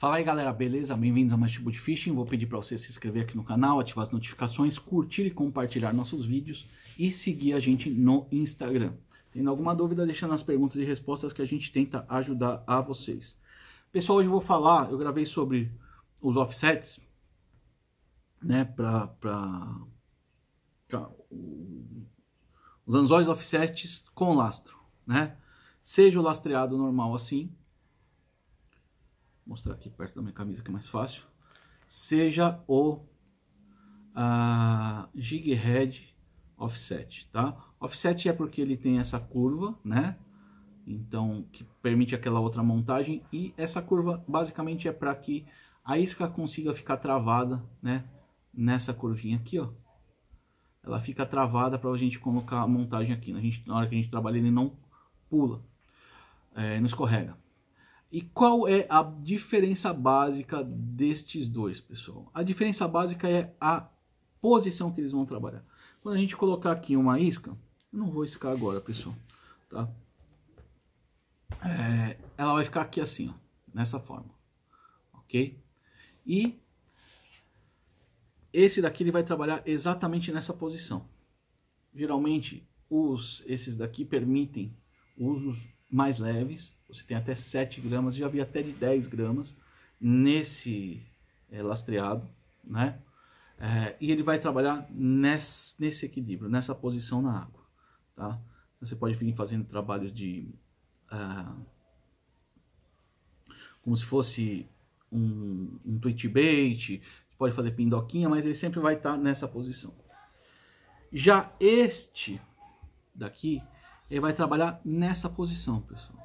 Fala aí galera, beleza? Bem-vindos a mais tipo de Fishing. Vou pedir para você se inscrever aqui no canal, ativar as notificações, curtir e compartilhar nossos vídeos e seguir a gente no Instagram. Tendo alguma dúvida, deixa nas perguntas e respostas que a gente tenta ajudar a vocês. Pessoal, hoje eu vou falar, eu gravei sobre os offsets, né, para pra... os anzóis offsets com lastro, né? Seja o lastreado normal assim, mostrar aqui perto da minha camisa que é mais fácil, seja o a jig head offset, tá? Offset é porque ele tem essa curva, né? Então, que permite aquela outra montagem e essa curva basicamente é para que a isca consiga ficar travada, né? Nessa curvinha aqui, ó. Ela fica travada para a gente colocar a montagem aqui. Né? A gente, na hora que a gente trabalha, ele não pula, é, não escorrega. E qual é a diferença básica destes dois, pessoal? A diferença básica é a posição que eles vão trabalhar. Quando a gente colocar aqui uma isca, eu não vou iscar agora, pessoal, tá? É, ela vai ficar aqui assim, ó, nessa forma, ok? E esse daqui ele vai trabalhar exatamente nessa posição. Geralmente, os, esses daqui permitem usos mais leves, você tem até 7 gramas, já vi até de 10 gramas nesse é, lastreado, né? É, e ele vai trabalhar nesse, nesse, equilíbrio, nessa posição na água, tá? Então, você pode vir fazendo trabalhos de... Ah, como se fosse um, um bait, pode fazer pindoquinha, mas ele sempre vai estar tá nessa posição. Já este daqui, ele vai trabalhar nessa posição, pessoal.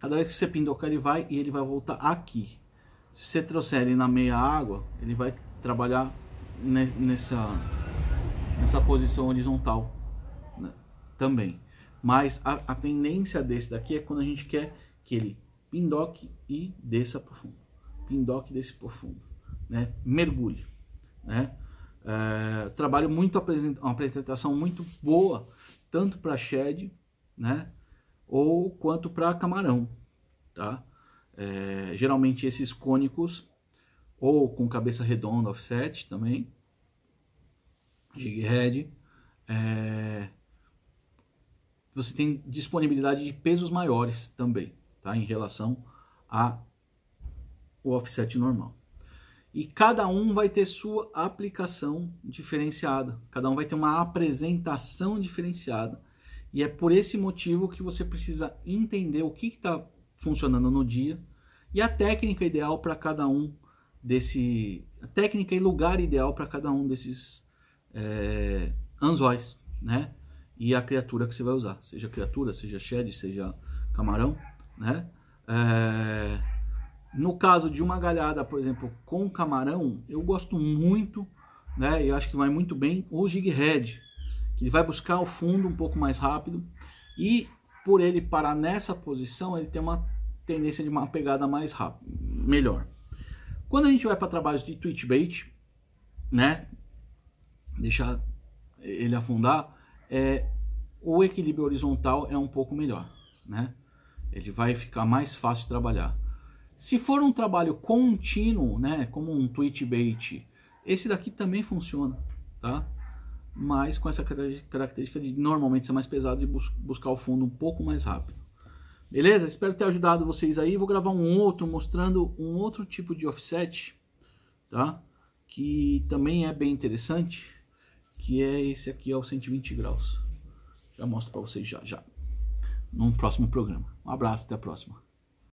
Cada vez que você pindocar, ele vai e ele vai voltar aqui. Se você trouxer ele na meia água, ele vai trabalhar nessa, nessa posição horizontal né? também. Mas a, a tendência desse daqui é quando a gente quer que ele pindoque e desça para fundo. Pindoque e desça fundo, Né? Mergulhe. Né? É, trabalho muito apresenta uma apresentação muito boa, tanto para shed, né? Ou quanto para camarão, tá? É, geralmente esses cônicos ou com cabeça redonda offset também, jig head. É, você tem disponibilidade de pesos maiores também, tá? Em relação a o offset normal e cada um vai ter sua aplicação diferenciada, cada um vai ter uma apresentação diferenciada. E é por esse motivo que você precisa entender o que está funcionando no dia e a técnica ideal para cada um desse a técnica e lugar ideal para cada um desses é, anzóis, né? E a criatura que você vai usar, seja criatura, seja shed, seja camarão, né? É, no caso de uma galhada, por exemplo, com camarão, eu gosto muito, né? Eu acho que vai muito bem o jig head, que ele vai buscar o fundo um pouco mais rápido e por ele parar nessa posição, ele tem uma tendência de uma pegada mais rápida, melhor. Quando a gente vai para trabalhos de twitch bait, né? Deixar ele afundar, é, o equilíbrio horizontal é um pouco melhor, né? Ele vai ficar mais fácil de trabalhar. Se for um trabalho contínuo, né, como um tweet bait, esse daqui também funciona, tá? Mas com essa característica de normalmente ser mais pesado e bus buscar o fundo um pouco mais rápido. Beleza? Espero ter ajudado vocês aí. Vou gravar um outro mostrando um outro tipo de offset, tá? Que também é bem interessante, que é esse aqui, é 120 graus. Já mostro para vocês já, já, num próximo programa. Um abraço, até a próxima.